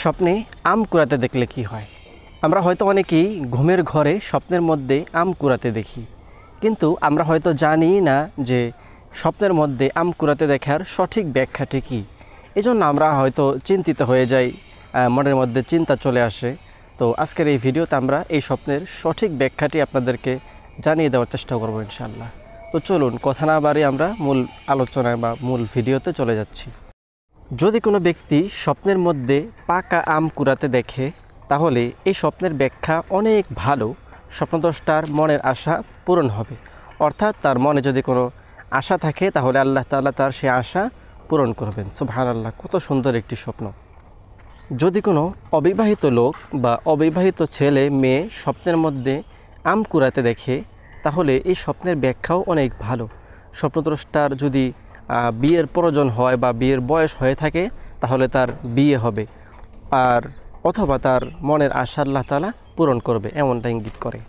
স্বপ্নে আম কুড়াতে দেখলে কি হয় আমরা হয়তো অনেকেই ঘুমের ঘরে স্বপ্নের মধ্যে আম কুড়াতে দেখি কিন্তু আমরা হয়তো জানি না যে স্বপ্নের মধ্যে আম কুড়াতে দেখার সঠিক ব্যাখ্যাটি কী এজন্য আমরা হয়তো চিন্তিত হয়ে যাই মনের মধ্যে চিন্তা চলে আসে তো আজকের এই ভিডিওতে আমরা এই স্বপ্নের সঠিক ব্যাখ্যাটি আপনাদেরকে জানিয়ে দেওয়ার চেষ্টা করবো ইনশাল্লাহ তো চলুন কথা না বাড়ি আমরা মূল আলোচনায় বা মূল ভিডিওতে চলে যাচ্ছি যদি কোনো ব্যক্তি স্বপ্নের মধ্যে পাকা আম কুড়াতে দেখে তাহলে এই স্বপ্নের ব্যাখ্যা অনেক ভালো স্বপ্নদ্রষ্টার মনের আশা পূরণ হবে অর্থাৎ তার মনে যদি কোনো আশা থাকে তাহলে আল্লাহ তাল্লাহ তার সে আশা পূরণ করবেন সুবহান আল্লাহ কত সুন্দর একটি স্বপ্ন যদি কোনো অবিবাহিত লোক বা অবিবাহিত ছেলে মেয়ে স্বপ্নের মধ্যে আম কুড়াতে দেখে তাহলে এই স্বপ্নের ব্যাখ্যাও অনেক ভালো স্বপ্নদ্রষ্টার যদি বিয়ের প্রয়োজন হয় বা বিয়ের বয়স হয়ে থাকে তাহলে তার বিয়ে হবে আর অথবা তার মনের আশা আল্লাহ তালা পূরণ করবে এমনটা ইঙ্গিত করে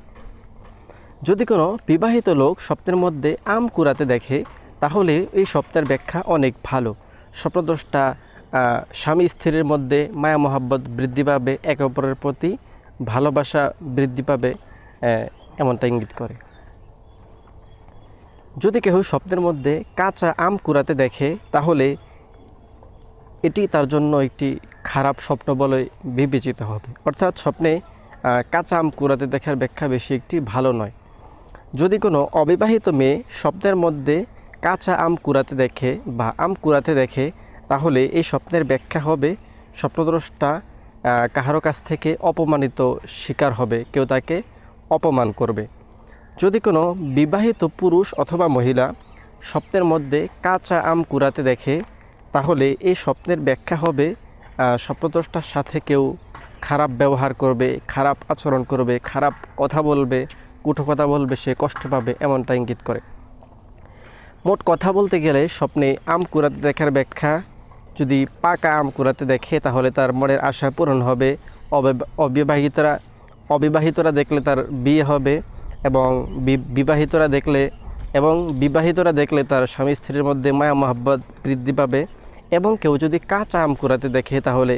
যদি কোনো বিবাহিত লোক স্বপ্নের মধ্যে আম কুড়াতে দেখে তাহলে এই স্বপ্নের ব্যাখ্যা অনেক ভালো স্বপ্নদ্রষ্টা স্বামী স্ত্রীর মধ্যে মায়া মহাব্বত বৃদ্ধি পাবে একে অপরের প্রতি ভালোবাসা বৃদ্ধি পাবে এমনটা ইঙ্গিত করে যদি কেউ স্বপ্নের মধ্যে কাঁচা আম কুড়াতে দেখে তাহলে এটি তার জন্য একটি খারাপ স্বপ্ন বলে বিবেচিত হবে অর্থাৎ স্বপ্নে কাঁচা আম কুড়াতে দেখার ব্যাখ্যা বেশি একটি ভালো নয় যদি কোনো অবিবাহিত মেয়ে স্বপ্নের মধ্যে কাঁচা আম কুড়াতে দেখে বা আম কুড়াতে দেখে তাহলে এই স্বপ্নের ব্যাখ্যা হবে স্বপ্নদ্রষ্টা কাহারো কাছ থেকে অপমানিত শিকার হবে কেউ তাকে অপমান করবে যদি কোনো বিবাহিত পুরুষ অথবা মহিলা স্বপ্নের মধ্যে কাঁচা আম কুড়াতে দেখে তাহলে এই স্বপ্নের ব্যাখ্যা হবে স্বপ্নদ্রষ্টার সাথে কেউ খারাপ ব্যবহার করবে খারাপ আচরণ করবে খারাপ কথা বলবে কুঠো কথা বলবে সে কষ্ট পাবে এমনটা ইঙ্গিত করে মোট কথা বলতে গেলে স্বপ্নে আম কুড়াতে দেখার ব্যাখ্যা যদি পাকা আম কুড়াতে দেখে তাহলে তার মনের আশা পূরণ হবে অবিবাহিতরা অবিবাহিতরা দেখলে তার বিয়ে হবে এবং বিবাহিতরা দেখলে এবং বিবাহিতরা দেখলে তার স্বামী স্ত্রীর মধ্যে মায়া মহাব্বত বৃদ্ধি পাবে এবং কেউ যদি কাঁচা আম কুড়াতে দেখে তাহলে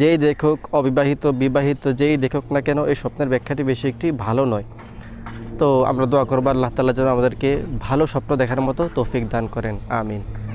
যেই দেখুক অবিবাহিত বিবাহিত যেই দেখুক না কেন এই স্বপ্নের ব্যাখ্যাটি বেশি একটি ভালো নয় তো আমরা দোয়া করবো আল্লাহ তালা যেন আমাদেরকে ভালো স্বপ্ন দেখার মতো তৌফিক দান করেন আমিন